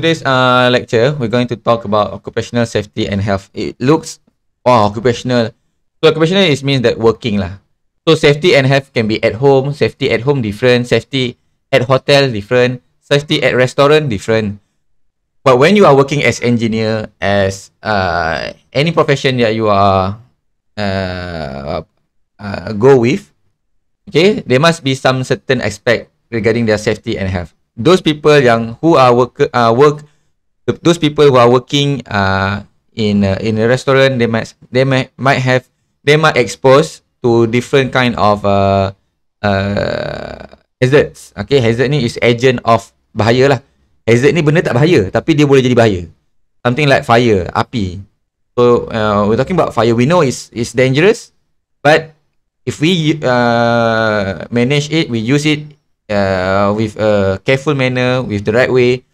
today's uh, lecture, we're going to talk about occupational safety and health. It looks, oh, occupational. So occupational is means that working lah. So safety and health can be at home, safety at home different, safety at hotel different, safety at restaurant different. But when you are working as engineer, as uh, any profession that you are uh, uh, go with, okay, there must be some certain aspect regarding their safety and health. those people yang who are work uh, work those people who are working uh, in a, in a restaurant they might they might might have they might exposed to different kind of uh, uh, hazards okay hazard ni is agent of bahaya lah hazard ni benda tak bahaya tapi dia boleh jadi bahaya something like fire api so uh, we talking about fire we know is is dangerous but if we uh, manage it we use it uh, with a careful manner, with the right way,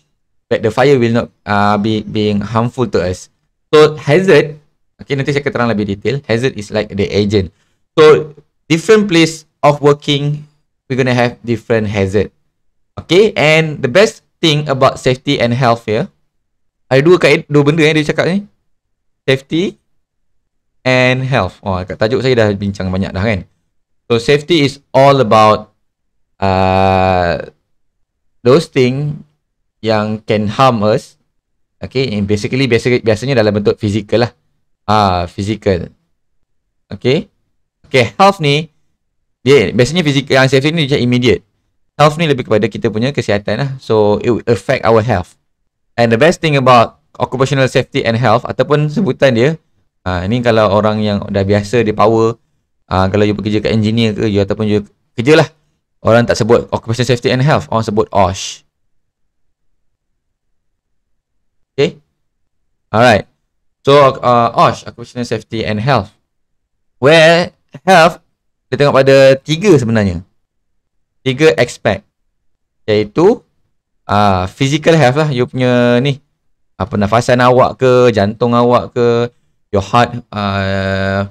that the fire will not uh, be being harmful to us. So hazard, okay, nanti saya akan terang lebih detail. Hazard is like the agent. So different place of working, we're gonna have different hazard. Okay, and the best thing about safety and health here, ada dua kait dua benda yang dia cakap ni. Safety and health. Oh, kat tajuk saya dah bincang banyak dah kan. So safety is all about uh, those thing yang can harm us okay and basically basically biasanya dalam bentuk fizikal lah ah uh, fizikal okay okay health ni dia yeah, biasanya fizikal yang safety ni dia immediate health ni lebih kepada kita punya kesihatan lah so it will affect our health and the best thing about occupational safety and health ataupun sebutan dia ah uh, ni kalau orang yang dah biasa dia power ah uh, kalau you bekerja kat engineer ke you ataupun you kerjalah Orang tak sebut occupational safety and health. Orang sebut OSH. Okay. Alright. So, uh, OSH, occupational safety and health. Where health, kita tengok pada tiga sebenarnya. Tiga aspect, Iaitu, uh, physical health lah. You punya ni. Uh, pernafasan awak ke, jantung awak ke, your heart, uh,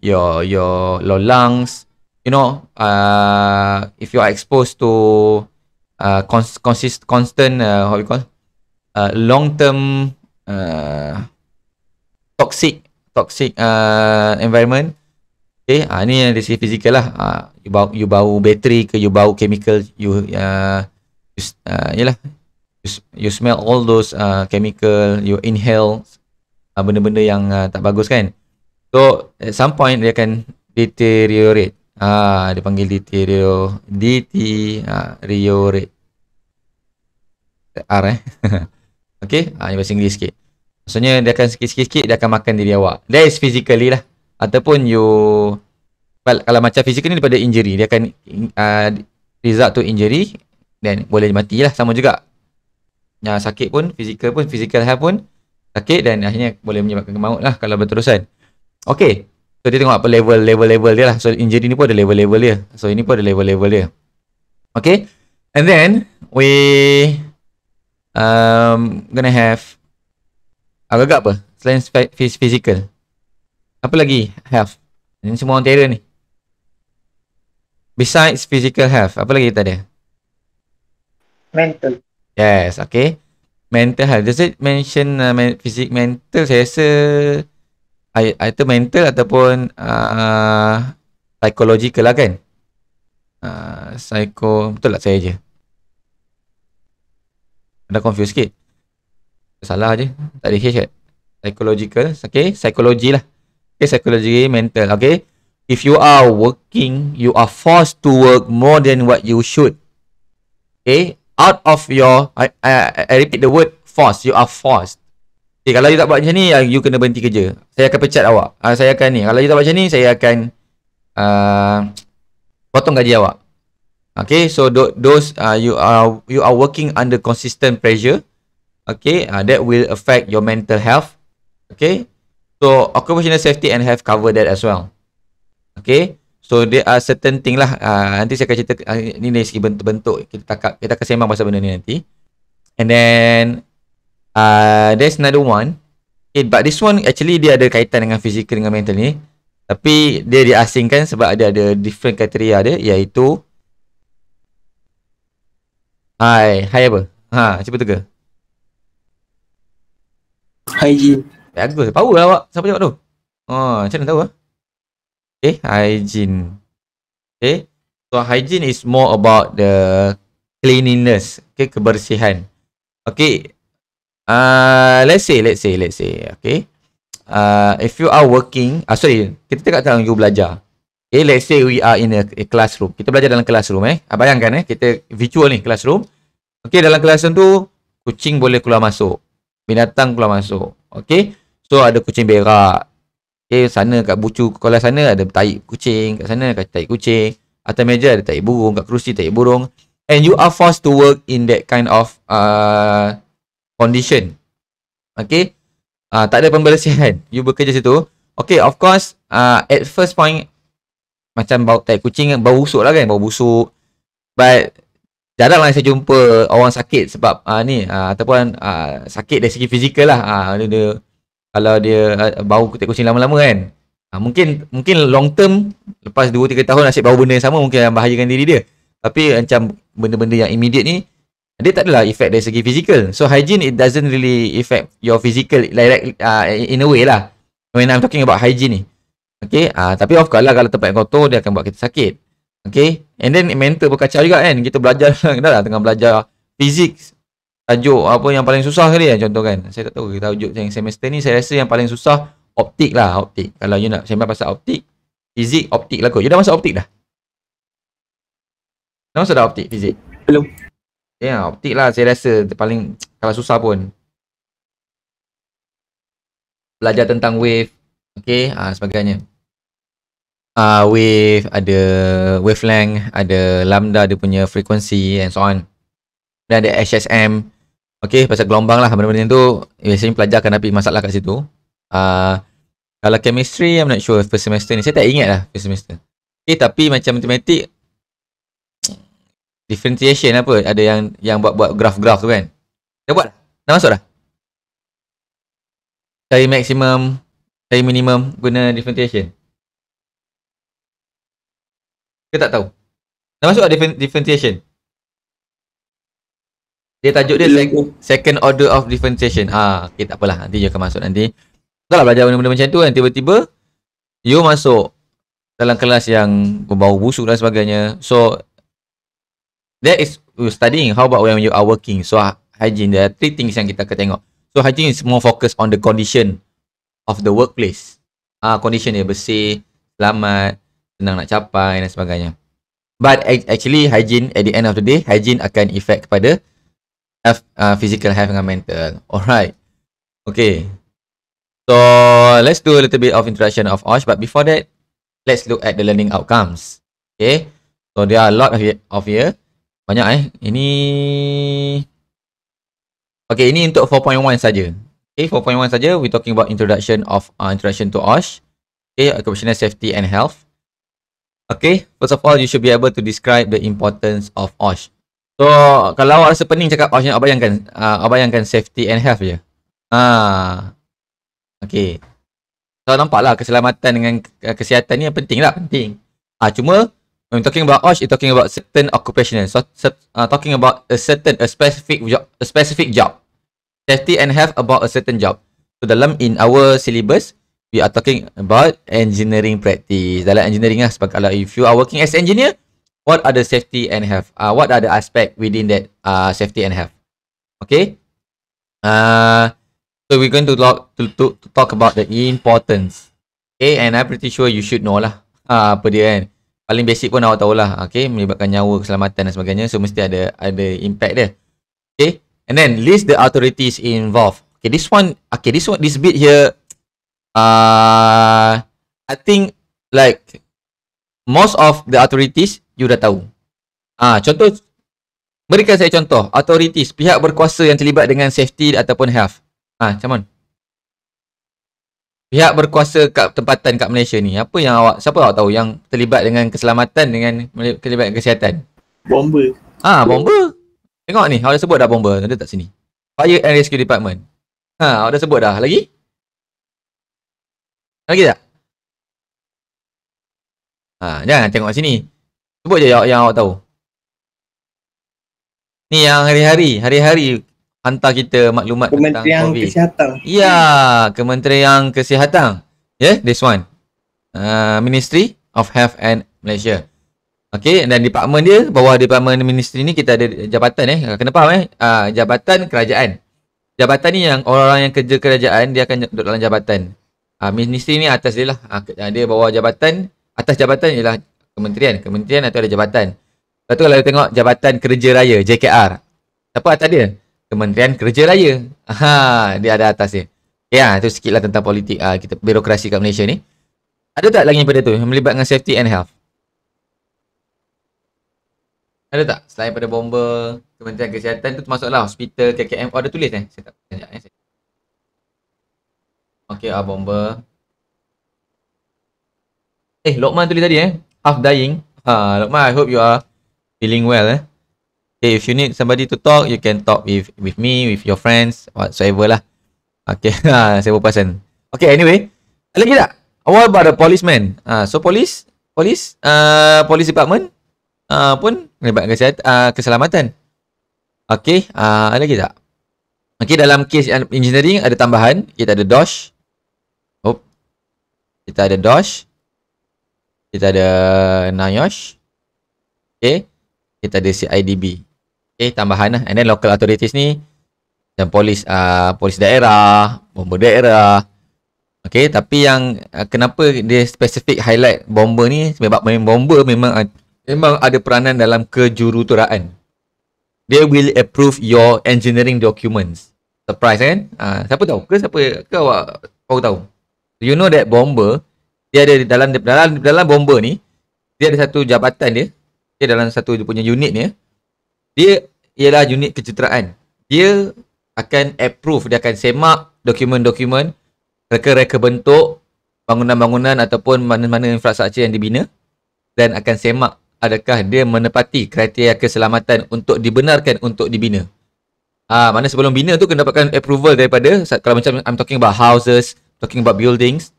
your, your, your lungs, you know, uh, if you are exposed to uh, cons- consist- constant, uh, how you call, uh, long term uh, toxic toxic uh, environment, okay, ah, ini yang disebut fizikal lah, ah, you bau you bau bateri ke you bau chemical you uh, you, uh, yalah, you, you smell all those uh, chemical you inhale uh, benda-benda yang uh, tak bagus kan, so at some point dia akan deteriorate Ah, dia panggil DT Rio. DT ah, ha, Rio R, R eh. okay. Ah, ha, ini bahasa Inggeris sikit. Maksudnya dia akan sikit-sikit-sikit dia akan makan diri awak. That is physically lah. Ataupun you well, kalau macam physical ni daripada injury. Dia akan uh, result to injury dan boleh mati lah sama juga. Ya, sakit pun, physical pun, physical health pun sakit dan akhirnya boleh menyebabkan kemaut lah kalau berterusan. Okay. So dia tengok apa level level level dia lah. So injury ni pun ada level level dia. So ini pun ada level level dia. Okay. And then we um gonna have agak apa? Selain physical. Apa lagi? Health. Ini semua orang terror ni. Besides physical health, apa lagi kita ada? Mental. Yes, okay. Mental health. Does it mention uh, physical mental? Saya rasa Either mental ataupun uh, psychological lah kan. Uh, psycho, betul tak saya je. Ada confuse sikit. Salah je. Tak ada H Psychological. Okay, psychology lah. Okay, psychology, mental. Okay. If you are working, you are forced to work more than what you should. Okay. Out of your, I, I, I repeat the word forced. You are forced. Okay, eh, kalau you tak buat macam ni, ah, you kena berhenti kerja. Saya akan pecat awak. Uh, saya akan ni. Kalau you tak buat macam ni, saya akan uh, potong gaji awak. Okay, so do, those uh, you are you are working under consistent pressure. Okay, uh, that will affect your mental health. Okay, so occupational safety and health cover that as well. Okay, so there are certain thing lah. Uh, nanti saya akan cerita uh, ni dari segi bentuk-bentuk. Kita, kita akan sembang pasal benda ni nanti. And then, Uh, there's another one. Okay, eh, but this one actually dia ada kaitan dengan fizikal dengan mental ni. Tapi dia diasingkan sebab dia ada different criteria dia iaitu Hai, hai apa? Ha, cuba tukar. Hygiene. Bagus, power lah awak. Siapa cakap tu? Oh, macam mana tahu Okay, ah? Eh, hygiene. Eh, okay, so hygiene is more about the cleanliness. Okay, kebersihan. Okay, uh, let's say, let's say, let's say, okay. Uh, if you are working, uh, sorry, kita tengok tentang you belajar. Okay, let's say we are in a, a classroom. Kita belajar dalam classroom eh. Ah, bayangkan eh, kita virtual ni classroom. Okay, dalam classroom tu, kucing boleh keluar masuk. Binatang keluar masuk. Okay, so ada kucing berak. Okay, sana kat bucu Kalau sana ada tai kucing. Kat sana ada tai kucing. Atas meja ada tai burung. Kat kerusi tai burung. And you are forced to work in that kind of uh, condition. Okay. Uh, tak ada pembersihan. Kan? You bekerja situ. Okay, of course, uh, at first point, macam bau tai kucing, bau busuk lah kan, bau busuk. But, jarang lah saya jumpa orang sakit sebab uh, ni, uh, ataupun uh, sakit dari segi fizikal lah. Uh, dia, dia, kalau dia uh, bau tai kucing lama-lama kan. Uh, mungkin mungkin long term, lepas 2-3 tahun asyik bau benda yang sama, mungkin yang bahayakan diri dia. Tapi macam benda-benda yang immediate ni, dia tak adalah effect dari segi physical. So hygiene it doesn't really affect your physical like uh, in a way lah. When I'm talking about hygiene ni. Okay, uh, tapi of course lah kalau tempat yang kotor dia akan buat kita sakit. Okay, and then mental berkacau juga kan. Kita belajar, kita lah tengah belajar fizik tajuk apa yang paling susah kali ya kan, contoh kan. Saya tak tahu kita tajuk yang semester ni saya rasa yang paling susah optik lah optik. Kalau you nak sembang pasal optik, fizik optik lah kot. You dah masuk optik dah? Dah masuk dah optik fizik? Belum. Ya, yeah, optik lah saya rasa paling kalau susah pun. Belajar tentang wave. Okay, uh, ah, sebagainya. Uh, wave, ada wavelength, ada lambda, dia punya frequency and so on. Dan ada HSM. Okay, pasal gelombang lah. Benda-benda tu, eh, biasanya pelajar akan ada masalah kat situ. Uh, kalau chemistry, I'm not sure first semester ni. Saya tak ingat lah first semester. Okay, tapi macam matematik, differentiation apa ada yang yang buat-buat graf-graf tu kan dah buat dah masuk dah cari maximum cari minimum guna differentiation kita tak tahu dah masuk dah differentiation dia tajuk dia second order of differentiation Ah, okey tak apalah nanti dia akan masuk nanti kau lah belajar benda-benda macam tu kan tiba-tiba you masuk dalam kelas yang bau busuk dan sebagainya so That is studying. How about when you are working? So, ah, hygiene. There are three things yang kita akan tengok. So, hygiene is more focused on the condition of the workplace. Ah, uh, Condition dia bersih, selamat, senang nak capai dan sebagainya. But actually, hygiene at the end of the day, hygiene akan effect kepada health, uh, physical health and mental. Alright. Okay. So, let's do a little bit of introduction of OSH. But before that, let's look at the learning outcomes. Okay. So, there are a lot Of here. Banyak eh. Ini Okay, ini untuk 4.1 saja. Okay, 4.1 saja. We talking about introduction of uh, introduction to OSH. Okay, occupational safety and health. Okay, first of all, you should be able to describe the importance of OSH. So, kalau awak rasa pening cakap OSH, awak bayangkan, uh, bayangkan safety and health je. Ha. Okay. So, nampaklah keselamatan dengan uh, kesihatan ni penting lah, penting. Ah, ha, cuma, when talking about OSH, you're talking about certain occupation. So, uh, talking about a certain, a specific job, a specific job. Safety and health about a certain job. So, dalam in our syllabus, we are talking about engineering practice. Dalam engineering lah, sebab kalau if you are working as engineer, what are the safety and health? Uh, what are the aspect within that uh, safety and health? Okay. Uh, so we're going to talk to, to, to talk about the importance. Okay, and I'm pretty sure you should know lah. Uh, apa dia kan? paling basic pun awak tahulah okey melibatkan nyawa keselamatan dan sebagainya so mesti ada ada impact dia okey and then list the authorities involved okey this one okey this one this bit here uh, i think like most of the authorities you dah tahu ah uh, contoh berikan saya contoh authorities pihak berkuasa yang terlibat dengan safety ataupun health ah uh, come on pihak berkuasa kat tempatan kat Malaysia ni apa yang awak siapa awak tahu yang terlibat dengan keselamatan dengan terlibat kesihatan bomber ah ha, bomber tengok ni awak dah sebut dah bomber ada tak sini fire and rescue department ha awak dah sebut dah lagi lagi tak ha jangan tengok sini sebut je yang, yang awak tahu ni yang hari-hari hari-hari hantar kita maklumat Kementerian tentang COVID. Kesihatan. Ya, Kementerian Kesihatan. Yeah, this one. Uh, Ministry of Health and Malaysia. Okay, dan department dia, bawah department ministry ni kita ada jabatan eh. Kena faham eh? Uh, jabatan kerajaan. Jabatan ni yang orang-orang yang kerja kerajaan, dia akan duduk dalam jabatan. Uh, ministry ni atas dia lah. Uh, ah, dia bawah jabatan, atas jabatan ialah kementerian. Kementerian atau ada jabatan. Lepas tu kalau tengok jabatan kerja raya, JKR. Siapa atas dia? Kementerian Kerja Raya. Ha, dia ada atas dia. Ya, itu sikitlah tentang politik uh, kita birokrasi kat Malaysia ni. Ada tak lagi pada tu yang melibatkan safety and health? Ada tak? Selain pada bomba, Kementerian Kesihatan tu termasuklah hospital, KKM. Oh, ada tulis eh? Saya tak tanya eh. Okay, ah, bomba. Eh, Lokman tulis tadi eh. Half dying. Ha, Lokman, I hope you are feeling well eh. Okay, if you need somebody to talk, you can talk with with me, with your friends, whatsoever lah. Okay, siapa ha, pasal. Okay, anyway. Lagi tak? What about the policeman? Uh, so, police, police, uh, police department uh, pun melibatkan uh, keselamatan. Okay, uh, lagi tak? Okay, dalam case engineering ada tambahan. Kita ada DOSH. Oh. Kita ada DOSH. Kita ada NIOSH. Okay. Kita ada CIDB. Okay, eh, tambahan lah. And then local authorities ni, macam polis, uh, polis daerah, bomba daerah. Okay, tapi yang uh, kenapa dia specific highlight bomba ni, sebab main bomba memang uh, memang ada peranan dalam kejuruteraan. They will approve your engineering documents. Surprise kan? Uh, siapa tahu? Ke siapa? Ke awak? Kau tahu? you know that bomba, dia ada dalam, dalam, dalam bomba ni, dia ada satu jabatan dia, dia dalam satu dia punya unit ni, dia ialah unit kejuruteraan. Dia akan approve, dia akan semak dokumen-dokumen, reka-reka bentuk, bangunan-bangunan ataupun mana-mana infrastruktur yang dibina dan akan semak adakah dia menepati kriteria keselamatan untuk dibenarkan untuk dibina. Ah, mana sebelum bina tu kena dapatkan approval daripada kalau macam I'm talking about houses, talking about buildings,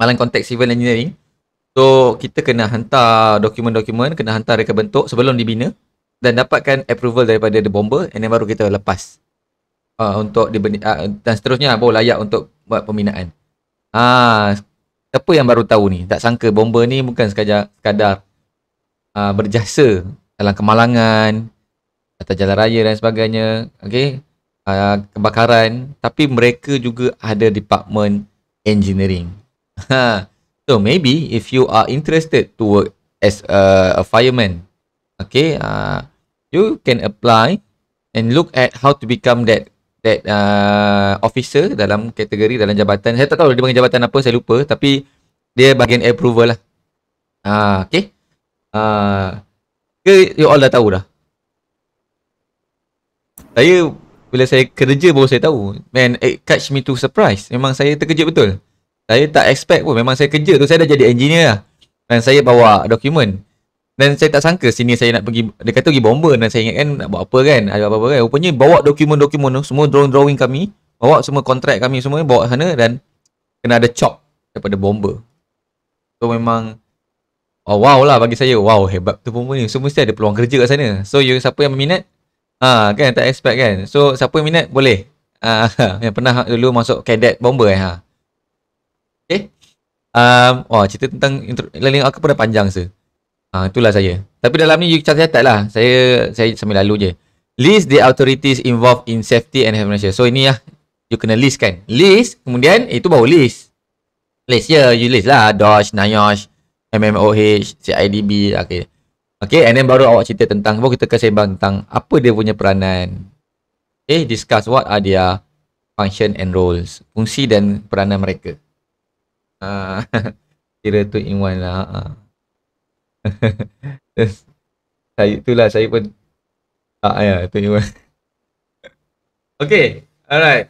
dalam konteks civil engineering. So, kita kena hantar dokumen-dokumen, kena hantar reka bentuk sebelum dibina dan dapatkan approval daripada the bomber and then baru kita lepas uh, untuk diben- uh, ah, dan seterusnya lah, baru layak untuk buat pembinaan. Ah siapa yang baru tahu ni tak sangka bomber ni bukan sekadar sekadar uh, berjasa dalam kemalangan atau jalan raya dan sebagainya okey uh, kebakaran tapi mereka juga ada department engineering. Ha, so maybe if you are interested to work as a, a fireman okay uh, you can apply and look at how to become that that uh, officer dalam kategori dalam jabatan saya tak tahu dia panggil jabatan apa saya lupa tapi dia bahagian approval lah uh, okay uh, ke you all dah tahu dah saya bila saya kerja baru saya tahu man it catch me to surprise memang saya terkejut betul saya tak expect pun memang saya kerja tu saya dah jadi engineer lah dan saya bawa dokumen dan saya tak sangka sini saya nak pergi Dia kata pergi bomba dan saya ingat kan nak buat apa kan Ada apa-apa kan Rupanya bawa dokumen-dokumen tu Semua drawing-drawing kami Bawa semua kontrak kami semua bawa sana dan Kena ada chop daripada bomba So memang oh, Wow lah bagi saya Wow hebat tu bomba ni So mesti ada peluang kerja kat sana So you siapa yang minat ha, kan tak expect kan So siapa yang minat boleh ha, Yang pernah dulu masuk cadet bomba eh ha. Okay um, Wah cerita tentang intro, Learning aku pun dah panjang sih Ha, itulah saya. Tapi dalam ni, you catat-catat lah. Saya, saya sambil lalu je. List the authorities involved in safety and health measures. So, ini lah. You kena list kan. List, kemudian itu baru list. List, yeah, you list lah. Dodge, NIOSH, MMOH, CIDB, okay. Okay, and then baru awak cerita tentang, baru kita kasi bang tentang apa dia punya peranan. Okay, eh, discuss what are their function and roles. Fungsi dan peranan mereka. Uh, kira tu in one lah. Uh yes. saya itulah saya pun tak ah, ya tu okay alright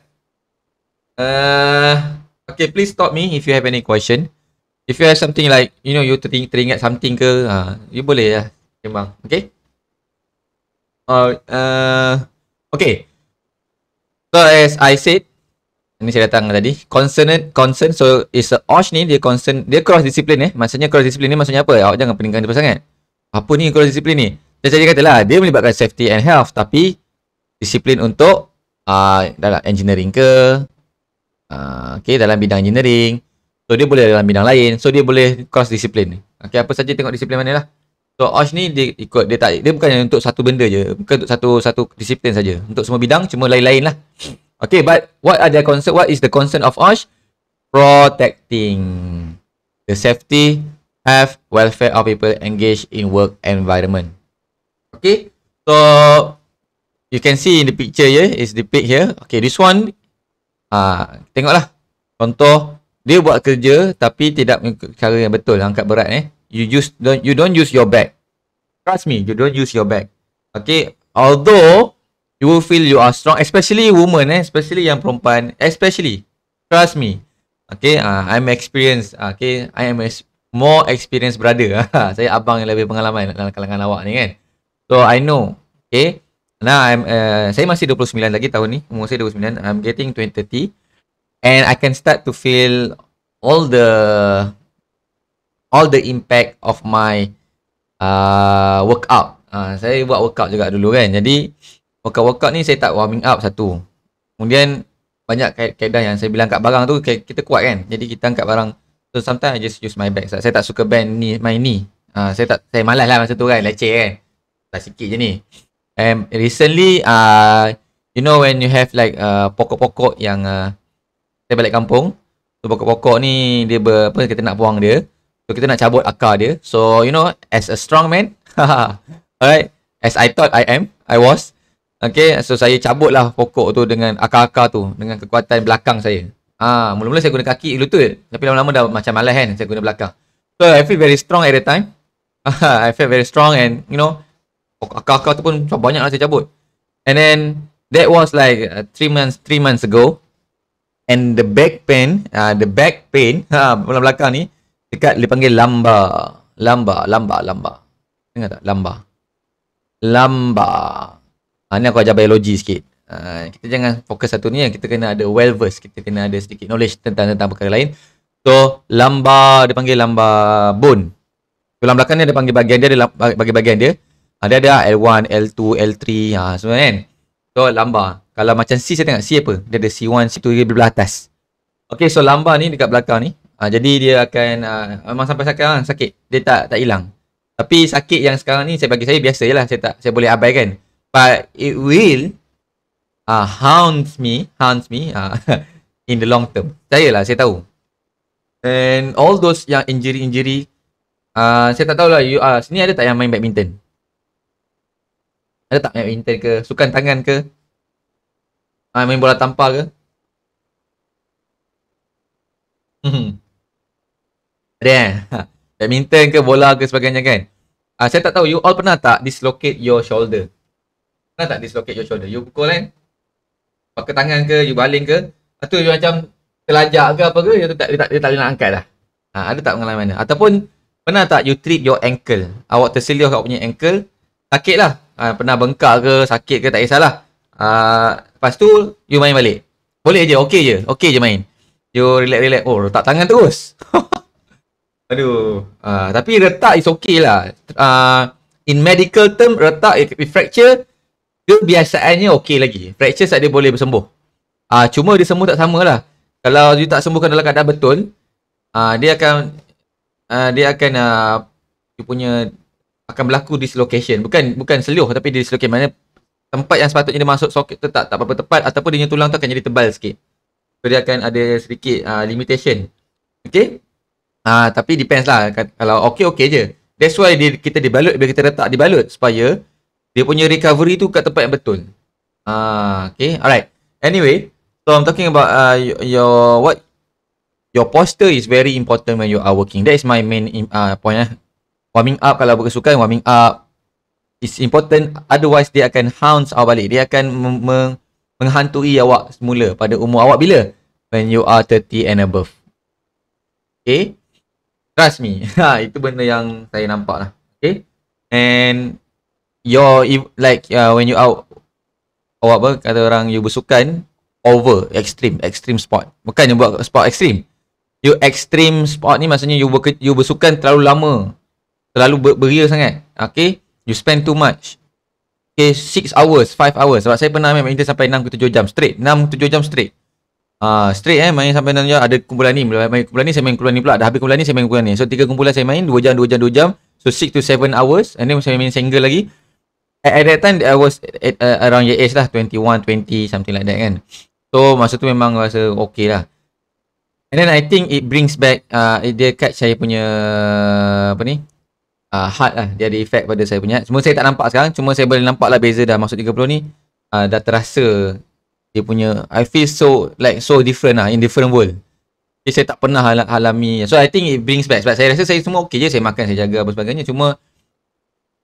uh, okay please stop me if you have any question if you have something like you know you teringat, teringat something ke uh, you boleh ya memang okay uh, uh, okay so as I said ini saya datang tadi consonant concern so is a osh ni dia concern dia cross discipline eh maksudnya cross discipline ni maksudnya apa awak jangan peningkan dia sangat apa ni cross discipline ni dia jadi katalah dia melibatkan safety and health tapi disiplin untuk uh, dalam engineering ke uh, ah, okay, dalam bidang engineering so dia boleh dalam bidang lain so dia boleh cross discipline okay, apa saja tengok disiplin mana lah so osh ni dia ikut dia tak dia bukan untuk satu benda je bukan untuk satu satu disiplin saja untuk semua bidang cuma lain-lain lah Okay, but what are the concern? What is the concern of OSH? Protecting the safety, health, welfare of people engaged in work environment. Okay, so you can see in the picture here, is the pic here. Okay, this one, uh, tengoklah. Contoh, dia buat kerja tapi tidak cara yang betul, angkat berat eh. You use don't, you don't use your back. Trust me, you don't use your back. Okay, although You will feel you are strong Especially woman eh Especially yang perempuan Especially Trust me Okay uh, I'm experienced uh, Okay I am ex- more experienced brother Saya abang yang lebih pengalaman Dalam kalangan awak ni kan So I know Okay Now I'm uh, Saya masih 29 lagi tahun ni Umur saya 29 I'm getting 20 And I can start to feel All the All the impact of my uh, Workout uh, Saya buat workout juga dulu kan Jadi workout-workout ni saya tak warming up satu. Kemudian banyak kaedah yang saya bilang kat barang tu kita kuat kan. Jadi kita angkat barang. So sometimes I just use my back. Saya tak suka band ni, my ni. Uh, saya tak saya malas lah masa tu kan, leceh kan. Tak sikit je ni. And recently, uh, you know when you have like uh, pokok-pokok yang uh, saya balik kampung. So pokok-pokok ni dia ber, apa kita nak buang dia. So kita nak cabut akar dia. So you know as a strong man. Alright. As I thought I am, I was. Okay, so saya cabutlah pokok tu dengan akar-akar tu dengan kekuatan belakang saya. Ah, mula-mula saya guna kaki lutut. Tapi lama-lama dah macam malas kan saya guna belakang. So I feel very strong at the time. I feel very strong and you know pokok akar-akar tu pun macam banyak lah saya cabut. And then that was like 3 uh, months three months ago. And the back pain, uh, the back pain, ha, belakang, belakang ni dekat panggil lamba. Lamba, lamba, lamba. Ingat tak? Lamba. Lamba. lamba. Ha, ni aku ajar biologi sikit. Ha, kita jangan fokus satu ni. Kita kena ada well verse. Kita kena ada sedikit knowledge tentang tentang perkara lain. So, lamba dia panggil lamba bone. Tulang belakang ni dia panggil bagian dia. Ada bagi bagian dia. Ah, ada ha, ada L1, L2, L3. Ha, semua kan? So, lamba. Kalau macam C, saya tengok C apa? Dia ada C1, C2, dia belah atas. Okay, so lamba ni dekat belakang ni. Ha, jadi, dia akan ha, memang sampai sakit kan? Sakit. Dia tak tak hilang. Tapi sakit yang sekarang ni saya bagi saya biasa je lah. Saya tak saya boleh abaikan but it will uh, haunt me, haunt me uh, in the long term. Saya lah, saya tahu. And all those yang injury-injury, uh, saya tak tahu lah. you, uh, sini ada tak yang main badminton? Ada tak main badminton ke? Sukan tangan ke? Uh, main bola tampar ke? Hmm. ada eh? badminton ke bola ke sebagainya kan? Uh, saya tak tahu, you all pernah tak dislocate your shoulder? Pernah tak dislocate your shoulder? You pukul kan? Pakai tangan ke, you baling ke? Lepas tu you macam telajak ke apa ke, you tak, dia tak, dia tak boleh nak angkat lah. Ha, ada tak pengalaman ni? Ataupun pernah tak you trip your ankle? Awak terselio kat punya ankle, sakit lah. Ha, pernah bengkak ke, sakit ke, tak kisahlah. Ha, lepas tu, you main balik. Boleh je, okay je. okay je main. You relax-relax. Oh, letak tangan terus. Aduh. Ha, tapi retak is okay lah. Uh, in medical term, retak if, fracture, dia biasanya okey lagi. Fracture saat dia boleh bersembuh. Ah uh, cuma dia sembuh tak samalah. Kalau dia tak sembuhkan dalam keadaan betul, ah uh, dia akan ah uh, dia akan ah uh, dia punya akan berlaku dislocation. Bukan bukan seluh tapi dia dislocation mana tempat yang sepatutnya dia masuk soket tu tak tak apa apa tepat ataupun dia tulang tu akan jadi tebal sikit. So dia akan ada sedikit uh, limitation. Okey? Ah uh, tapi depends lah kalau okey okey je. That's why dia, kita dibalut bila kita letak dibalut supaya dia punya recovery tu kat tempat yang betul. Uh, okay, alright. Anyway, so I'm talking about uh, your what your posture is very important when you are working. That is my main uh, point. Eh. Warming up kalau berkesukan, warming up is important. Otherwise, dia akan hounds awak balik. Dia akan meng menghantui awak semula pada umur awak bila? When you are 30 and above. Okay? Trust me. Ha, itu benda yang saya nampak lah. Okay? And your like uh, when you out or apa kata orang you bersukan over extreme extreme sport bukan yang buat sport extreme you extreme sport ni maksudnya you ber, you bersukan terlalu lama terlalu ber, beria sangat okay you spend too much okay 6 hours 5 hours sebab saya pernah main badminton sampai 6 ke 7 jam straight 6 7 jam straight uh, straight eh main sampai nanti ada kumpulan ni main kumpulan ni saya main kumpulan ni pula dah habis kumpulan ni saya main kumpulan ni so tiga kumpulan saya main 2 jam 2 jam 2 jam so 6 to 7 hours and then saya main single lagi at, at that time I was at, uh, around your age lah 21 20 something like that kan so masa tu memang rasa okay lah and then I think it brings back uh, dia catch saya punya apa ni uh, heart lah dia ada effect pada saya punya cuma saya tak nampak sekarang cuma saya boleh nampak lah beza dah masuk 30 ni uh, dah terasa dia punya I feel so like so different lah in different world jadi saya tak pernah alami. So I think it brings back sebab saya rasa saya semua okay je saya makan saya jaga apa sebagainya cuma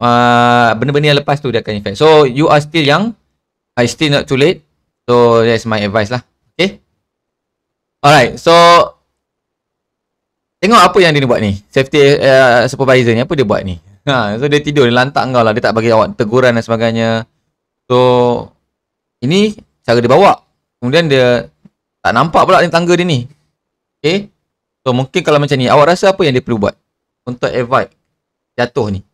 uh, benda-benda yang lepas tu dia akan effect. So you are still young. I still not too late. So that's my advice lah. Okay. Alright. So tengok apa yang dia buat ni. Safety uh, supervisor ni apa dia buat ni. Ha, so dia tidur, dia lantak kau lah. Dia tak bagi awak teguran dan sebagainya. So ini cara dia bawa. Kemudian dia tak nampak pula ni tangga dia ni. Okay. So mungkin kalau macam ni, awak rasa apa yang dia perlu buat? Untuk avoid jatuh ni.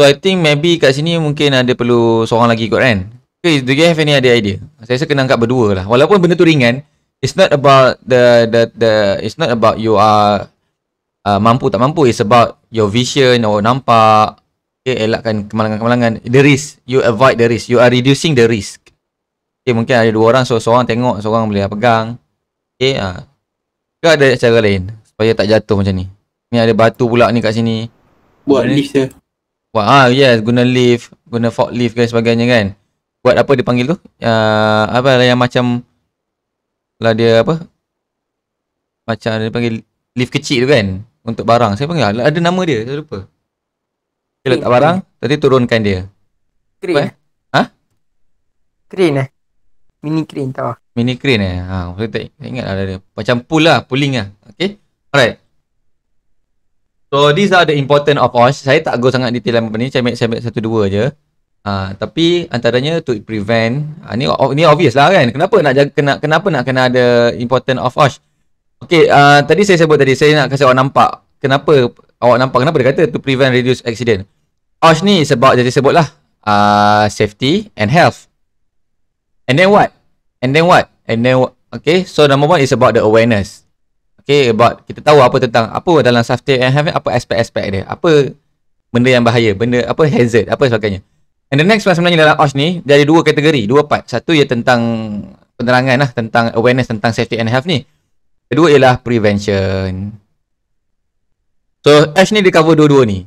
So I think maybe kat sini mungkin ada perlu seorang lagi kot kan. Okay, do you have any other idea? Saya rasa kena angkat berdua lah. Walaupun benda tu ringan, it's not about the the the it's not about you are uh, mampu tak mampu. It's about your vision or nampak. Okay, elakkan kemalangan-kemalangan. The risk. You avoid the risk. You are reducing the risk. Okay, mungkin ada dua orang. So, seorang tengok, seorang boleh pegang. Okay, uh. ada cara lain supaya tak jatuh macam ni. Ni ada batu pula ni kat sini. Buat lift je buat ah yes guna lift guna fork lift ke sebagainya kan buat apa dia panggil tu uh, apa lah yang macam lah dia apa macam dia panggil lift kecil tu kan untuk barang saya panggil ada nama dia saya lupa kita tak barang tadi turunkan dia crane apa, eh? ha crane eh mini crane tau mini crane eh ha saya tak ingat ada lah dia macam pull lah pulling lah okey alright So these are the important of OSH. Saya tak go sangat detail apa ni. Saya make satu dua je. Uh, tapi antaranya to prevent. Uh, ni, oh, ni obvious lah kan. Kenapa nak jaga, kena, kenapa nak kena ada important of OSH? Okay, uh, tadi saya sebut tadi. Saya nak kasi awak nampak. Kenapa awak nampak? Kenapa dia kata to prevent reduce accident? OSH ni sebab jadi sebut lah. Uh, safety and health. And then what? And then what? And then what? Okay, so number one is about the awareness. Okay, about kita tahu apa tentang apa dalam safety and health, apa aspek-aspek dia. Apa benda yang bahaya, benda apa hazard, apa sebagainya. And the next one sebenarnya dalam OSH ni, dia ada dua kategori, dua part. Satu ia tentang penerangan lah, tentang awareness tentang safety and health ni. Kedua ialah prevention. So, OSH ni dia cover dua-dua ni.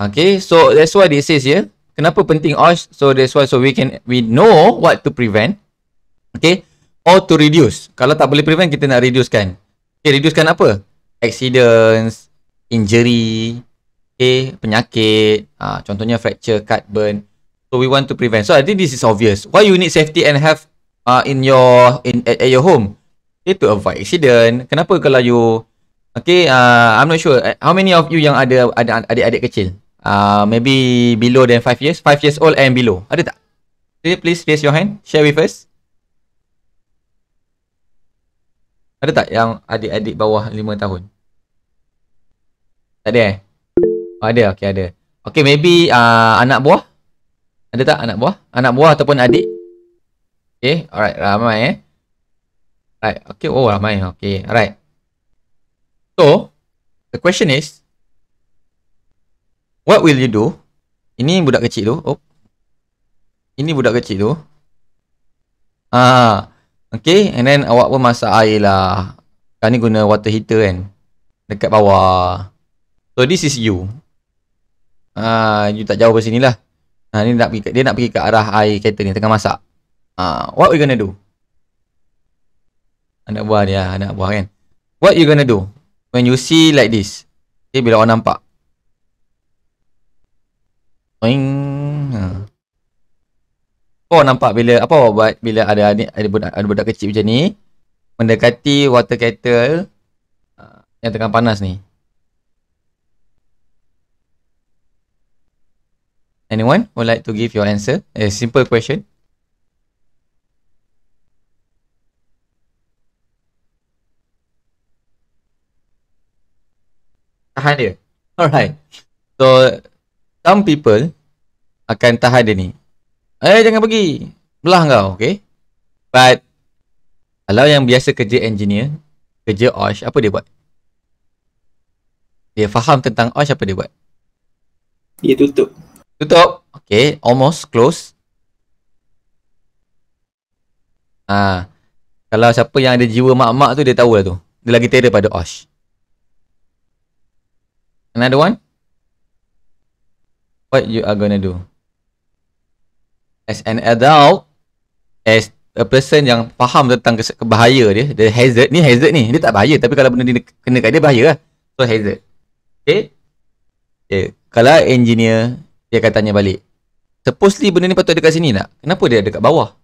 Okay, so that's why this is yeah. Kenapa penting OSH? So, that's why so we can, we know what to prevent. Okay, or to reduce. Kalau tak boleh prevent, kita nak reduce kan. Okay, eh, reducekan apa? Accidents, injury, okay, eh, penyakit, uh, contohnya fracture, cut, burn. So we want to prevent. So I think this is obvious. Why you need safety and health uh, in your in at, at your home? Okay, to avoid accident. Kenapa kalau you Okay, uh, I'm not sure. How many of you yang ada ada adik-adik kecil? Uh, maybe below than 5 years, 5 years old and below. Ada tak? Okay, please raise your hand. Share with us. Ada tak yang adik-adik bawah 5 tahun? Tak ada eh? Oh, ada, okey ada. Okey, maybe uh, anak buah? Ada tak anak buah? Anak buah ataupun adik? Okey, alright, ramai eh. Alright, okey, oh ramai, okey, alright. So, the question is, what will you do? Ini budak kecil tu, oh. Ini budak kecil tu. Ah, Okay, and then awak pun masak air lah. Kan ni guna water heater kan. Dekat bawah. So, this is you. Ah, uh, you tak jauh dari sini lah. Ha, uh, nak pergi, dia nak pergi ke arah air kereta ni tengah masak. Ah, uh, what we gonna do? Anak buah dia, lah, anak buah kan. What you gonna do when you see like this? Okay, bila orang nampak. Oing. Kau nampak bila apa awak buat bila ada adik ada budak ada budak kecil macam ni mendekati water kettle uh, yang tengah panas ni. Anyone would like to give your answer? A simple question. Tahan dia. Alright. So, some people akan tahan dia ni. Eh, jangan pergi. Belah kau, okay? But, kalau yang biasa kerja engineer, kerja OSH, apa dia buat? Dia faham tentang OSH, apa dia buat? Dia tutup. Tutup? Okay, almost close. Ah, kalau siapa yang ada jiwa mak-mak tu, dia tahu lah tu. Dia lagi terror pada OSH. Another one? What you are gonna do? as an adult as a person yang faham tentang kebahaya dia the hazard ni hazard ni dia tak bahaya tapi kalau benda ni kena kat dia bahaya lah so hazard okay? okay kalau engineer dia akan tanya balik supposedly benda ni patut ada kat sini tak kenapa dia ada kat bawah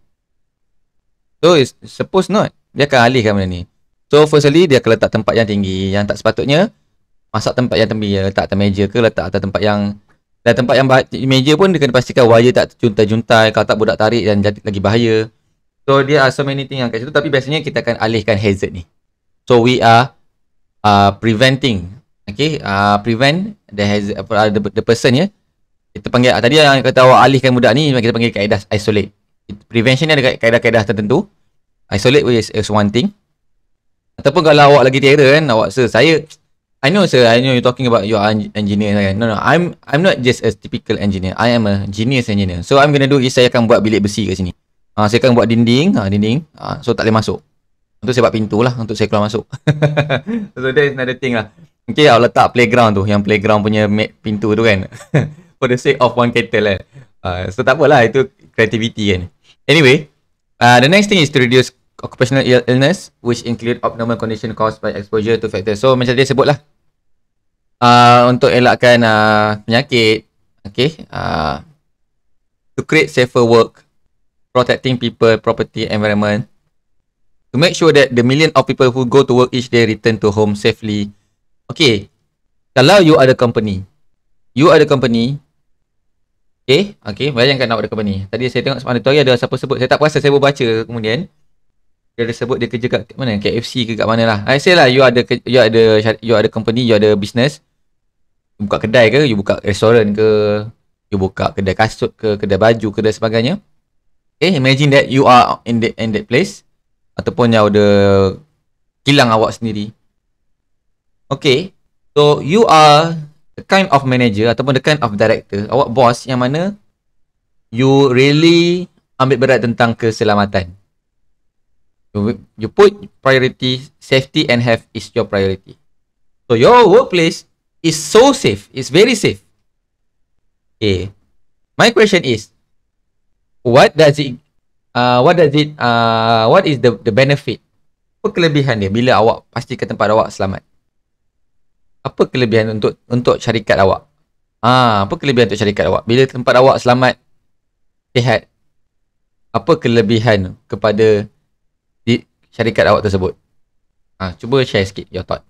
so it's supposed not dia akan alihkan benda ni so firstly dia akan letak tempat yang tinggi yang tak sepatutnya masak tempat yang tinggi letak atas meja ke letak atas tempat yang dan tempat yang bah- meja pun dia kena pastikan wire tak terjuntai-juntai Kalau tak budak tarik dan jadi lagi bahaya So dia are so many things yang kat situ Tapi biasanya kita akan alihkan hazard ni So we are uh, preventing Okay, uh, prevent the, hazard, uh, the, the person ya yeah. Kita panggil, tadi yang kata awak alihkan budak ni Kita panggil kaedah isolate Prevention ni ada kaedah-kaedah tertentu Isolate is, is one thing Ataupun kalau awak lagi terror kan Awak rasa saya I know sir, I know you talking about your engineer kan. No no, I'm I'm not just a typical engineer. I am a genius engineer. So I'm going to do is saya akan buat bilik besi kat sini. Ah uh, saya akan buat dinding, ah uh, dinding. Ah uh, so tak boleh masuk. Untuk saya buat pintu lah untuk saya keluar masuk. so that's another thing lah. Okay, I'll letak playground tu. Yang playground punya pintu tu kan. For the sake of one kettle kan. Uh, so tak apalah, itu creativity kan. Anyway, uh, the next thing is to reduce occupational illness which include abnormal condition caused by exposure to factors. So macam dia sebutlah. Ah uh, untuk elakkan uh, penyakit, okay. uh, to create safer work, protecting people, property, environment. To make sure that the million of people who go to work each day return to home safely. Okay. Kalau you are the company. You are the company. Okay. Okay. Bayangkan nak ada company. Tadi saya tengok sepanjang tu ada siapa sebut. Saya tak puas saya baca kemudian dia ada sebut dia kerja kat mana KFC ke kat mana lah I say lah you ada you ada you ada company you ada business you buka kedai ke you buka restoran ke you buka kedai kasut ke kedai baju ke dan sebagainya okay eh, imagine that you are in that in that place ataupun you ada hilang awak sendiri okay so you are the kind of manager ataupun the kind of director awak boss yang mana you really ambil berat tentang keselamatan You, you put priority safety and health is your priority. So your workplace is so safe. It's very safe. Okay. My question is, what does it, uh, what does it, uh, what is the the benefit? Apa kelebihan dia bila awak pasti tempat awak selamat? Apa kelebihan untuk untuk syarikat awak? Ah, apa kelebihan untuk syarikat awak bila tempat awak selamat, sihat? Apa kelebihan kepada syarikat awak tersebut. Ha, cuba share sikit your thought.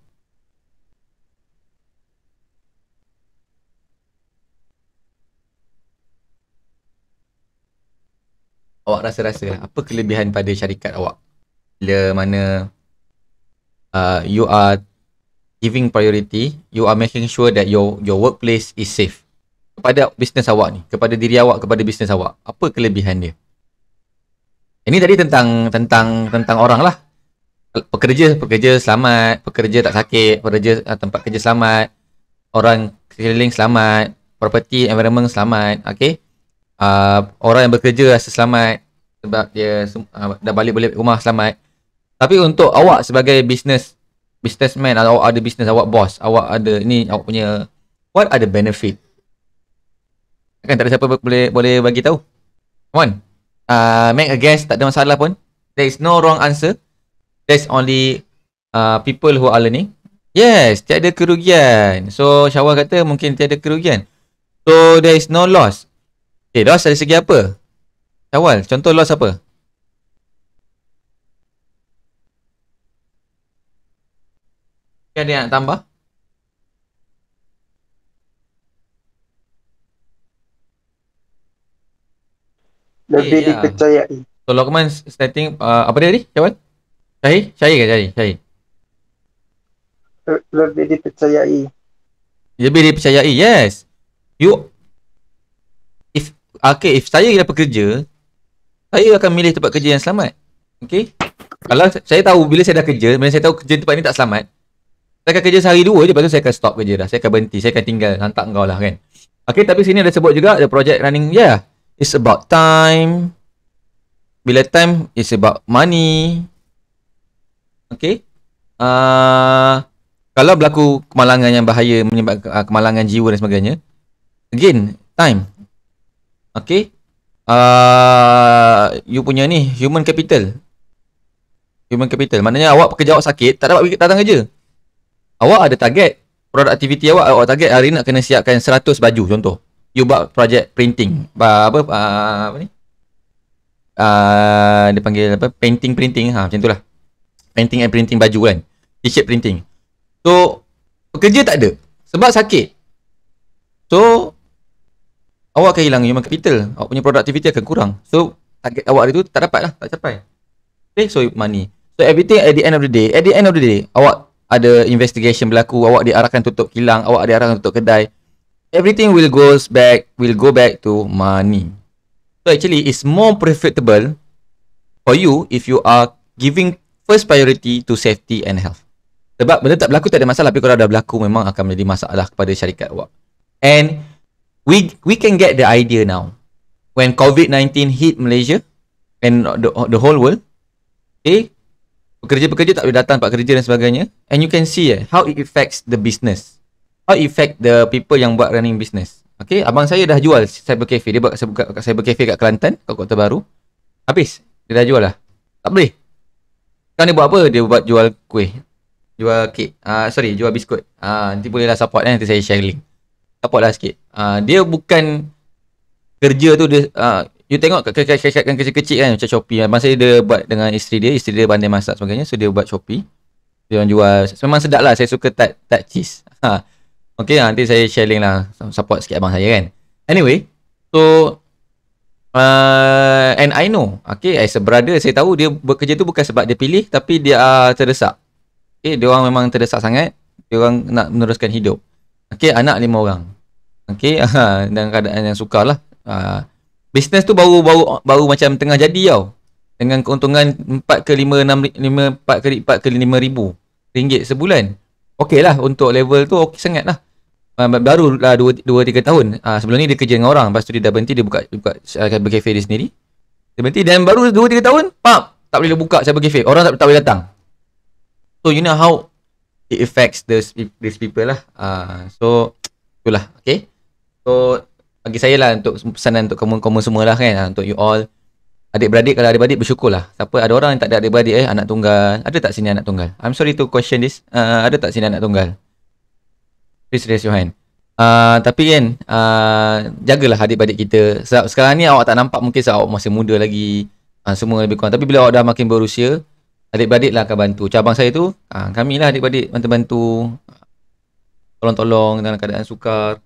Awak rasa-rasa apa kelebihan pada syarikat awak? Bila mana uh, you are giving priority, you are making sure that your your workplace is safe. Kepada bisnes awak ni, kepada diri awak, kepada bisnes awak, apa kelebihan dia? Ini tadi tentang tentang tentang orang lah. Pekerja pekerja selamat, pekerja tak sakit, pekerja eh, tempat kerja selamat, orang keliling selamat, property environment selamat, okay. Uh, orang yang bekerja rasa selamat sebab dia uh, dah balik balik rumah selamat. Tapi untuk awak sebagai business businessman atau awak ada business awak boss, awak ada ini awak punya what are the benefit? Kan tak ada siapa boleh boleh bagi tahu. Come on uh, make a guess tak ada masalah pun. There is no wrong answer. There's only uh, people who are learning. Yes, tiada kerugian. So, Syawal kata mungkin tiada kerugian. So, there is no loss. Okay, loss dari segi apa? Syawal, contoh loss apa? Ada kan yang nak tambah? lebih dipercayai. So Lokman setting uh, apa dia tadi? Jawab. Syahi, Syahi ke Syahi? Syahi. Lebih dipercayai. Lebih dipercayai. Yes. You if okay if saya dah pekerja, saya akan milih tempat kerja yang selamat. Okay. Kalau saya tahu bila saya dah kerja, bila saya tahu kerja tempat ni tak selamat, saya akan kerja sehari dua je, lepas tu saya akan stop kerja dah. Saya akan berhenti, saya akan tinggal, hantar engkau lah kan. Okay, tapi sini ada sebut juga, ada project running, ya. Yeah. It's about time. Bila time, it's about money. Okay. Uh, kalau berlaku kemalangan yang bahaya menyebabkan uh, kemalangan jiwa dan sebagainya. Again, time. Okay. Uh, you punya ni, human capital. Human capital. Maknanya awak pekerja awak sakit, tak dapat datang kerja. Awak ada target. Productivity awak, awak target hari nak kena siapkan 100 baju contoh you buat project printing. Hmm. Uh, apa apa ni? Uh, dia panggil apa? Painting printing ha macam itulah. Painting and printing baju kan. T-shirt printing. So pekerja tak ada sebab sakit. So awak akan hilang human capital. Awak punya productivity akan kurang. So target awak hari tu tak dapat lah. Tak capai. Okay, so money. So everything at the end of the day. At the end of the day, awak ada investigation berlaku. Awak diarahkan tutup kilang. Awak diarahkan tutup kedai everything will goes back will go back to money so actually it's more profitable for you if you are giving first priority to safety and health sebab benda tak berlaku tak ada masalah tapi kalau dah berlaku memang akan menjadi masalah kepada syarikat awak and we we can get the idea now when covid-19 hit malaysia and the the whole world okay pekerja-pekerja tak boleh datang pak kerja dan sebagainya and you can see eh, how it affects the business how effect the people yang buat running business. Okay, abang saya dah jual cyber cafe. Dia buat cyber cafe kat Kelantan, kat Kota Baru. Habis. Dia dah jual lah. Tak boleh. Kan dia buat apa? Dia buat jual kuih. Jual kek. Uh, ah, sorry, jual biskut. Uh, ah, nanti bolehlah support eh. Nanti saya share link. Support lah sikit. Uh, dia bukan kerja tu dia... Uh, you tengok kan kerja kecil kan macam Shopee. Masa dia buat dengan isteri dia. Isteri dia pandai masak sebagainya. So, dia buat Shopee. Dia orang jual. Memang sedap lah. Saya suka tak cheese. Ha. Okay, nanti saya share link lah support sikit abang saya kan. Anyway, so uh, and I know, okay, as a brother saya tahu dia bekerja tu bukan sebab dia pilih tapi dia uh, terdesak. Okay, dia orang memang terdesak sangat. Dia orang nak meneruskan hidup. Okay, anak lima orang. Okay, uh, dan keadaan yang sukar lah. Uh, Bisnes tu baru baru baru macam tengah jadi tau. Dengan keuntungan 4 ke 5, 6, 5, 4 ke 4 ke 5 ribu ringgit sebulan. Okey lah untuk level tu okey sangat lah. Ah, baru lah 2 3 tahun uh, sebelum ni dia kerja dengan orang lepas tu dia dah berhenti dia buka buka cyber ah, cafe dia sendiri dia berhenti dan baru 2 3 tahun pam tak boleh buka cyber cafe orang tak, tak boleh datang so you know how it affects the these people lah uh, so itulah okay so bagi saya lah untuk pesanan untuk komen komen semua lah kan untuk you all adik-beradik kalau adik-beradik bersyukur lah siapa ada orang yang tak ada adik-beradik eh anak tunggal ada tak sini anak tunggal I'm sorry to question this uh, ada tak sini anak tunggal Please raise your hand. Uh, ah, tapi kan, uh, jagalah adik-adik kita. Sebab sekarang ni awak tak nampak mungkin sebab awak masih muda lagi. Uh, semua lebih kurang. Tapi bila awak dah makin berusia, adik-adik lah akan bantu. Cabang saya tu, uh, kami lah adik-adik bantu-bantu. Tolong-tolong dalam keadaan sukar.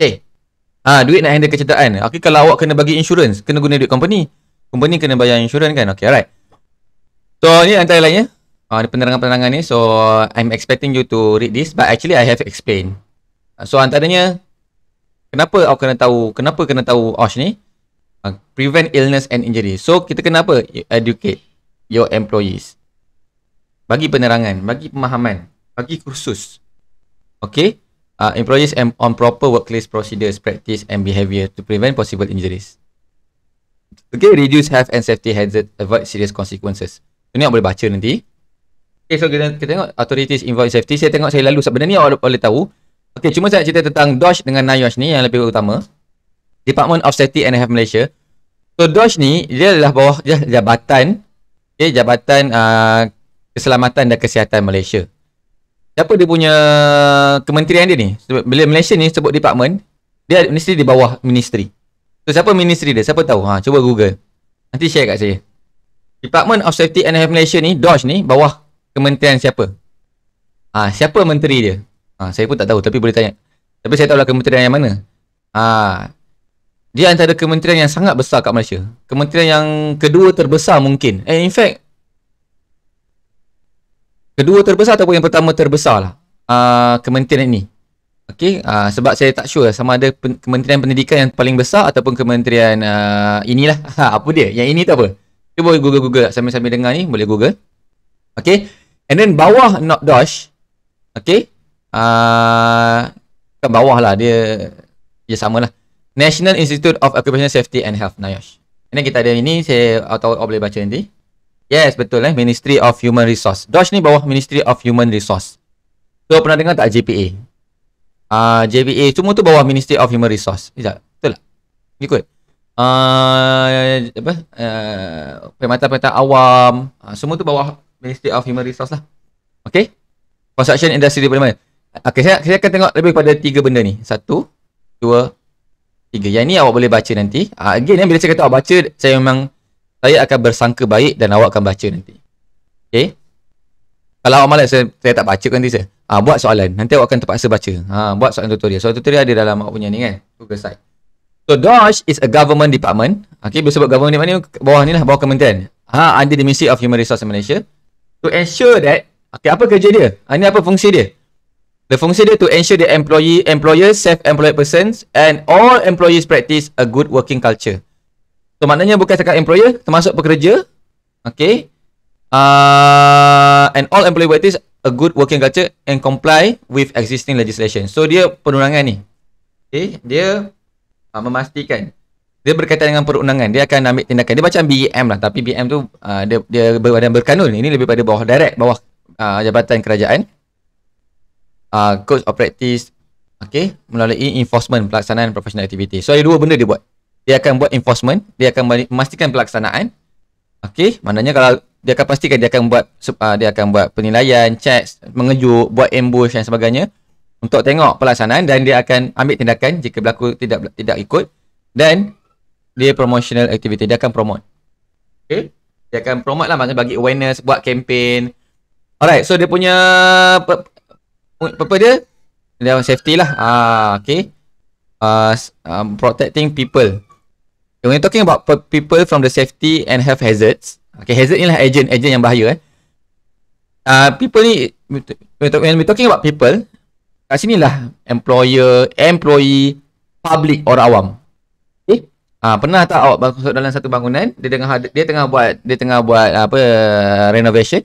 Eh, okay. uh, duit nak handle kecederaan. Okay, kalau awak kena bagi insurans, kena guna duit company. Company kena bayar insurans kan? Okay, alright. So, ni antara lainnya uh, penerangan-penerangan ni. So, I'm expecting you to read this. But actually, I have explained. Ah, so, antaranya, kenapa awak kena tahu, kenapa kena tahu OSH ni? Uh, prevent illness and injury. So, kita kena apa? You educate your employees. Bagi penerangan, bagi pemahaman, bagi kursus. Okay? Uh, employees and on proper workplace procedures, practice and behavior to prevent possible injuries. Okay, reduce health and safety hazard, avoid serious consequences. Ini awak boleh baca nanti. Okay, so kita, kita tengok authorities involved in safety. Saya tengok saya lalu sebenarnya benda ni orang boleh tahu. Okay, cuma saya nak cerita tentang Dodge dengan NIOSH ni yang lebih utama. Department of Safety and Health Malaysia. So, Dodge ni dia adalah bawah dia, jabatan okay, jabatan uh, keselamatan dan kesihatan Malaysia. Siapa dia punya kementerian dia ni? Bila Malaysia ni sebut department, dia ministry di bawah ministry. So, siapa ministry dia? Siapa tahu? Ha, cuba Google. Nanti share kat saya. Department of Safety and Health Malaysia ni, Dodge ni, bawah kementerian siapa? Ha, siapa menteri dia? Ha, saya pun tak tahu tapi boleh tanya. Tapi saya tahulah kementerian yang mana. Ha, dia antara kementerian yang sangat besar kat Malaysia. Kementerian yang kedua terbesar mungkin. And eh, in fact, kedua terbesar ataupun yang pertama terbesar lah. Ha, kementerian ini. Okay, ha, sebab saya tak sure sama ada pen- kementerian pendidikan yang paling besar ataupun kementerian uh, inilah. Ha, apa dia? Yang ini tu apa? Cuba google-google lah. sambil-sambil dengar ni, boleh google. Okay, And then bawah not dash. Okay. Uh, kan bawah lah dia. Dia sama lah. National Institute of Occupational Safety and Health. NIOSH. Ini kita ada ini. Saya atau boleh baca nanti. Yes, betul eh. Ministry of Human Resource. DOSH ni bawah Ministry of Human Resource. So, pernah dengar tak JPA? Uh, ah, JPA semua tu bawah Ministry of Human Resource. Sekejap. Betul tak? Ikut. Uh, apa? Uh, Perkhidmatan-perkhidmatan awam. Uh, semua tu bawah Ministry of Human Resource lah. Okay? Construction Industry Department. Okay, saya, saya akan tengok lebih kepada tiga benda ni. Satu, dua, tiga. Yang ni awak boleh baca nanti. Uh, again, eh, bila saya kata awak baca, saya memang saya akan bersangka baik dan awak akan baca nanti. Okay? Kalau awak malas, saya, saya tak baca nanti saya. Ah, ha, buat soalan. Nanti awak akan terpaksa baca. Ha, buat soalan tutorial. Soalan tutorial ada dalam awak punya ni kan. Google site. So, DOGE is a government department. Okay, bila sebut government department ni, bawah ni lah. Bawah kementerian. Ha, under the Ministry of Human Resources Malaysia to ensure that okay apa kerja dia ah, ini apa fungsi dia the fungsi dia to ensure the employee employer self employed persons and all employees practice a good working culture so maknanya bukan sekadar employer termasuk pekerja okay uh, and all employee practice a good working culture and comply with existing legislation so dia penurangan ni okay dia uh, memastikan dia berkaitan dengan perundangan dia akan ambil tindakan dia macam BEM lah tapi BEM tu uh, dia dia berbadan berkanun ini lebih pada bawah direct bawah uh, jabatan kerajaan uh, code of practice okey melalui enforcement pelaksanaan professional activity so ada dua benda dia buat dia akan buat enforcement dia akan memastikan pelaksanaan okey maknanya kalau dia akan pastikan dia akan buat uh, dia akan buat penilaian check, mengejut buat ambush dan sebagainya untuk tengok pelaksanaan dan dia akan ambil tindakan jika berlaku tidak tidak ikut dan dia promotional activity dia akan promote okay eh? dia akan promote lah maksudnya bagi awareness buat campaign alright so dia punya apa dia dia safety lah ah okay uh, um, protecting people okay, when you talking about people from the safety and health hazards okay hazard ni lah agent agent yang bahaya eh uh, people ni when we talking about people kat sinilah employer employee public or awam Ah ha, pernah tak awak masuk dalam satu bangunan dia tengah dia tengah buat dia tengah buat ah, apa renovation.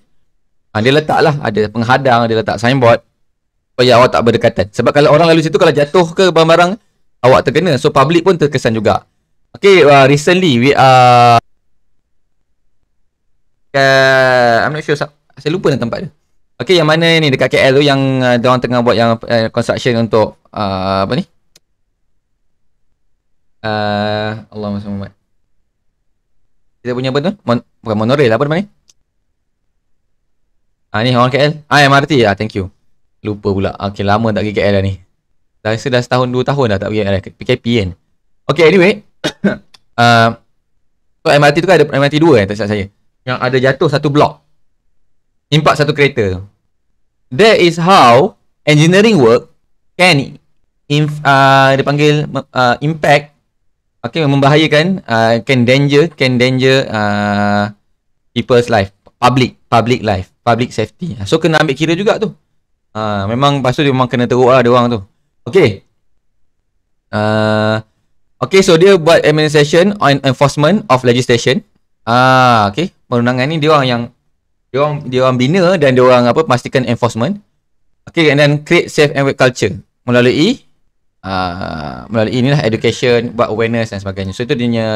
Ha, dia letaklah ada penghadang dia letak signboard oh, ya, awak tak berdekatan. Sebab kalau orang lalu situ kalau jatuh ke barang-barang awak terkena. So public pun terkesan juga. Okay, uh, recently we are uh, I'm not sure saya lupa nak lah tempat dia. Okay, yang mana ni dekat KL tu yang uh, dia orang tengah buat yang uh, construction untuk uh, apa ni? Eh, Allah SWT Kita punya apa tu? Mon- bukan monorail apa nama ni? Ah ni orang KL. Ah MRT. Ah thank you. Lupa pula. Okay lama tak pergi KL dah ni. Dah rasa dah setahun dua tahun dah tak pergi KL. PKP kan. Okay anyway. uh, so MRT tu kan ada MRT dua kan tak silap saya. Yang ada jatuh satu blok. Impak satu kereta tu. That is how engineering work can in, uh, ah, dia panggil uh, impact okay membahayakan uh, can danger can danger uh, people's life public public life public safety ah, so kena ambil kira juga tu uh, memang pasal tu dia memang kena teruk lah dia orang tu okay uh, ah, okay so dia buat administration on enforcement of legislation ah uh, okay perundangan ni dia orang yang dia orang dia orang bina dan dia orang apa pastikan enforcement okay and then create safe and culture melalui uh, melalui inilah education buat awareness dan sebagainya so itu dia punya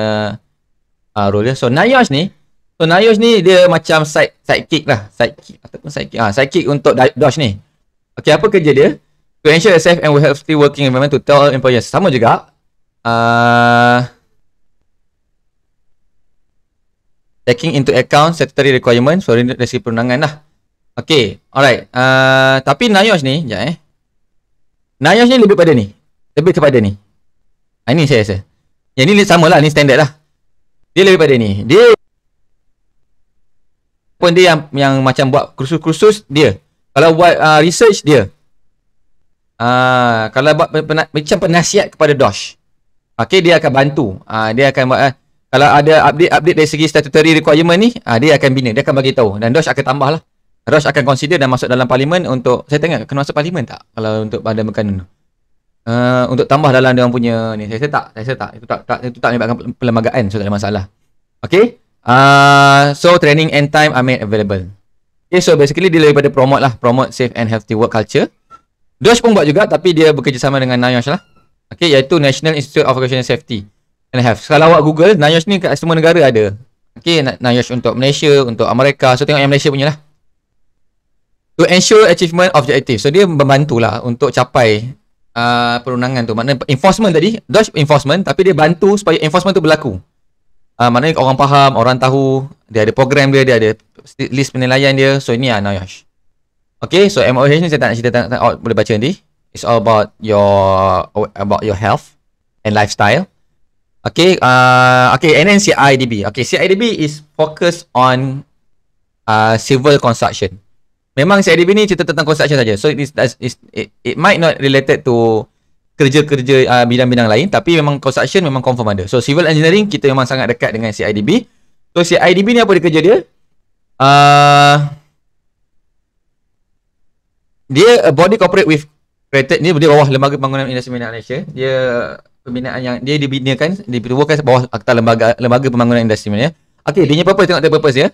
uh, role dia so Nayosh ni so Nayosh ni dia macam side sidekick lah sidekick ataupun sidekick ah uh, sidekick untuk Dodge ni Okay apa kerja dia to ensure safe and healthy working environment to tell employers sama juga uh, taking into account statutory requirements for resi perundangan lah Okay, alright. Uh, tapi Nayosh ni, sekejap eh. Nayosh ni lebih pada ni lebih kepada ni. Ha, ini saya rasa. Yang ni sama lah. Ni standard lah. Dia lebih pada ni. Dia pun dia yang, yang macam buat kursus-kursus dia. Kalau buat uh, research dia. Uh, kalau buat pena, macam penasihat kepada DOSH. Okay, dia akan bantu. Uh, dia akan buat uh, kalau ada update-update dari segi statutory requirement ni, uh, dia akan bina. Dia akan bagi tahu. Dan DOSH akan tambah lah. DOSH akan consider dan masuk dalam parlimen untuk, saya tengok kena masuk parlimen tak? Kalau untuk badan berkanun uh, untuk tambah dalam dia orang punya ni saya rasa tak saya rasa tak itu tak tak itu tak menyebabkan pelembagaan so tak ada masalah okey uh, eh, so training and time are made available okay so basically dia daripada promote lah promote safe and healthy work culture Dosh pun buat juga tapi dia bekerjasama dengan NIOSH lah okey iaitu National Institute of Occupational Safety and Health so, kalau awak google NIOSH ni kat semua negara ada okey NIOSH untuk Malaysia untuk Amerika so tengok yang Malaysia punya lah to ensure achievement objective. So dia membantulah untuk capai uh, perundangan tu maknanya enforcement tadi dodge enforcement tapi dia bantu supaya enforcement tu berlaku uh, maknanya orang faham orang tahu dia ada program dia dia ada list penilaian dia so ini lah NIOSH Okay, so MOH ni saya tak nak cerita tentang, tentang oh, boleh baca nanti. It's all about your about your health and lifestyle. Okay, uh, okay, and then CIDB. Okay, CIDB is focused on uh, civil construction. Memang CIDB ni cerita tentang construction saja. So it, is, it, it might not related to kerja-kerja uh, bidang-bidang lain tapi memang construction memang confirm ada. So civil engineering kita memang sangat dekat dengan CIDB. So CIDB ni apa dia kerja dia? Uh, dia a body corporate with created ni dia bawah lembaga pembangunan industri minyak Malaysia. Dia pembinaan yang dia dibinakan, dibuatkan bawah akta lembaga lembaga pembangunan industri minyak. Okey, dia punya purpose tengok dia purpose ya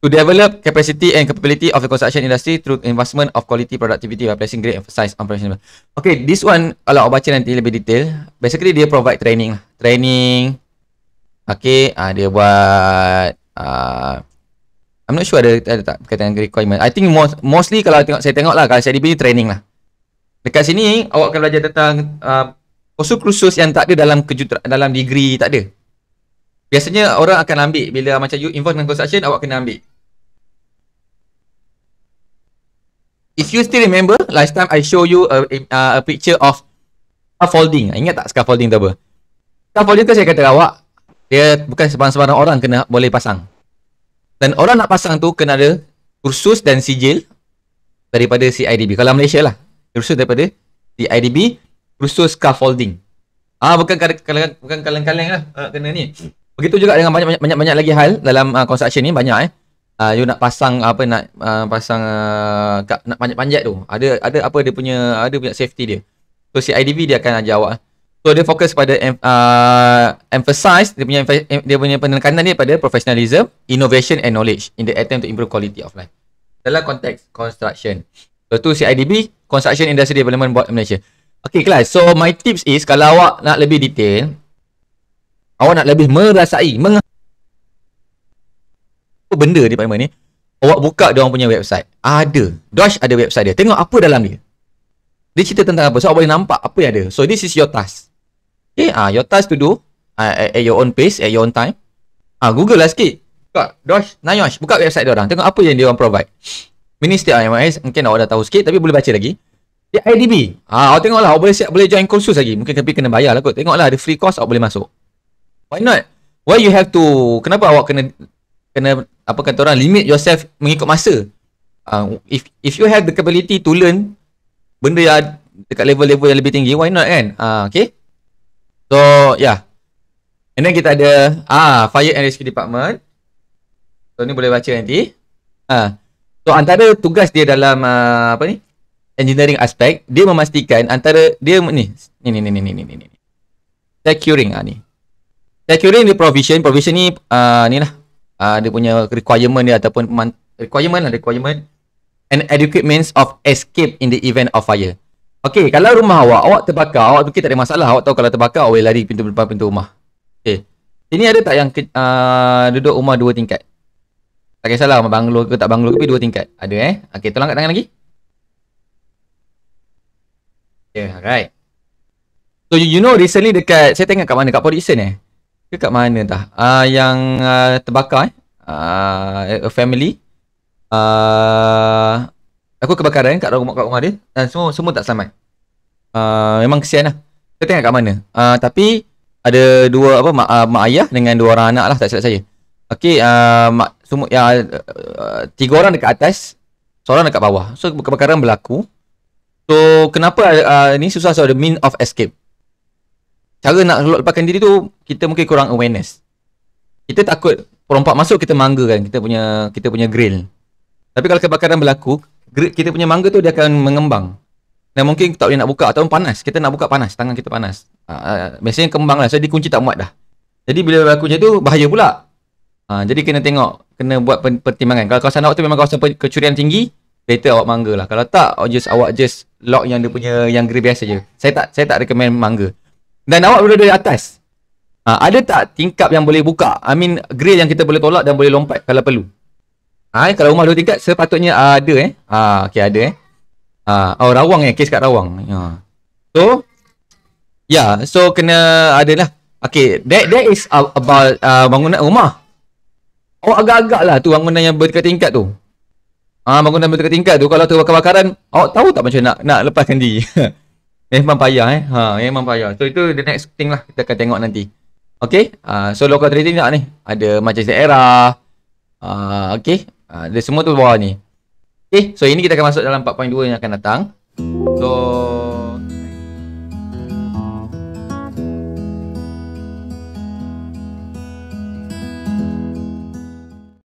to develop capacity and capability of the construction industry through investment of quality productivity by placing great emphasis on professional. Okay, this one kalau awak baca nanti lebih detail, basically dia provide training lah. Training. Okay, uh, dia buat uh, I'm not sure ada, ada tak berkaitan dengan requirement. I think most, mostly kalau tengok saya tengok lah kalau saya diberi training lah. Dekat sini awak akan belajar tentang uh, kursus yang tak ada dalam kejut dalam degree tak ada. Biasanya orang akan ambil bila macam you involved dengan construction awak kena ambil If you still remember, last time I show you a, a, a picture of scaffolding. Ingat tak scaffolding tu apa? Scaffolding tu saya kata awak, dia bukan sebarang-sebarang orang kena boleh pasang. Dan orang nak pasang tu kena ada kursus dan sijil daripada CIDB. Kalau Malaysia lah, kursus daripada CIDB, kursus scaffolding. Ah bukan kaleng-kaleng bukan lah ah, kena ni. Begitu juga dengan banyak-banyak banyak-banyak lagi hal dalam uh, construction ni banyak eh uh, you nak pasang apa nak uh, pasang uh, kat, nak panjat-panjat tu ada ada apa dia punya ada punya safety dia so si IDV dia akan ajar awak so dia fokus pada em, uh, emphasize dia punya dia punya penekanan dia pada professionalism innovation and knowledge in the attempt to improve quality of life dalam konteks construction so tu si IDB construction industry development board Malaysia Okay kelas, so my tips is kalau awak nak lebih detail Awak nak lebih merasai, meng- apa benda ni payment ni awak buka dia orang punya website ada dash ada website dia tengok apa dalam dia dia cerita tentang apa so awak boleh nampak apa yang ada so this is your task okay eh, ah uh, your task to do uh, at, at, your own pace at your own time ah uh, google lah sikit buka dash nayosh buka website dia orang tengok apa yang dia orang provide minister IMS mungkin awak dah tahu sikit tapi boleh baca lagi di IDB ah awak tengoklah awak boleh siap boleh join kursus lagi mungkin tapi kena bayar lah kot tengoklah ada free course awak boleh masuk why not why you have to kenapa awak kena kena apa kata orang limit yourself mengikut masa uh, if if you have the capability to learn benda yang dekat level-level yang lebih tinggi why not kan uh, okay so yeah and then kita ada ah uh, fire and rescue department so ni boleh baca nanti ah uh, so antara tugas dia dalam uh, apa ni engineering aspect dia memastikan antara dia ni ni ni ni ni ni ni ni securing ah uh, ni securing ni provision provision ni ah uh, ni lah uh, dia punya requirement dia ataupun requirement lah requirement and adequate means of escape in the event of fire. Okay, kalau rumah awak, awak terbakar, awak fikir tak ada masalah. Awak tahu kalau terbakar, awak lari pintu depan pintu rumah. Okay. Sini ada tak yang uh, duduk rumah dua tingkat? Tak kisahlah, rumah banglo ke tak banglo ke, tapi dua tingkat. Ada eh. Okay, tolong angkat tangan lagi. Okay, alright. So, you, you know recently dekat, saya tengok kat mana, kat Port Dixon eh? ke kat mana dah uh, yang uh, terbakar eh uh, a family uh, aku kebakaran kat rumah kat rumah dia dan semua semua tak selamat uh, memang kesian lah kita tengok kat mana uh, tapi ada dua apa mak, uh, mak ayah dengan dua orang anak lah tak silap saya Okey, uh, mak, semua yang uh, tiga orang dekat atas, seorang dekat bawah. So kebakaran berlaku. So kenapa uh, ni susah so the mean of escape cara nak lepaskan diri tu kita mungkin kurang awareness kita takut perompak masuk kita mangga kan kita punya kita punya grill tapi kalau kebakaran berlaku grill kita punya mangga tu dia akan mengembang dan mungkin tak boleh nak buka atau panas kita nak buka panas tangan kita panas ah, ah, biasanya kembang lah so dikunci tak muat dah jadi bila berlaku macam tu bahaya pula uh, jadi kena tengok kena buat pertimbangan kalau kawasan awak tu memang kawasan kecurian tinggi better awak mangga lah kalau tak just, awak just lock yang dia punya yang grill biasa je saya tak saya tak recommend mangga dan awak berada di atas. Ha, ada tak tingkap yang boleh buka? I mean grill yang kita boleh tolak dan boleh lompat kalau perlu. Ha, kalau rumah dua tingkat sepatutnya uh, ada eh. Ha, ah, okay ada eh. Ha, oh rawang eh. Kes kat rawang. Ha. So. Ya. Yeah, so kena ada lah. Okay. That, that is about uh, bangunan rumah. Awak oh, agak-agak lah tu bangunan yang berdekat tingkat tu. Ha, bangunan berdekat tingkat tu. Kalau terbakar-bakaran, Awak tahu tak macam nak nak lepaskan diri. Memang payah eh. Ha, memang payah. So itu the next thing lah kita akan tengok nanti. Okay. Uh, so local trading tak ni? Ada macam daerah. Ah, uh, okay. Uh, dia semua tu bawah ni. Okay. Eh, so ini kita akan masuk dalam 4.2 yang akan datang. So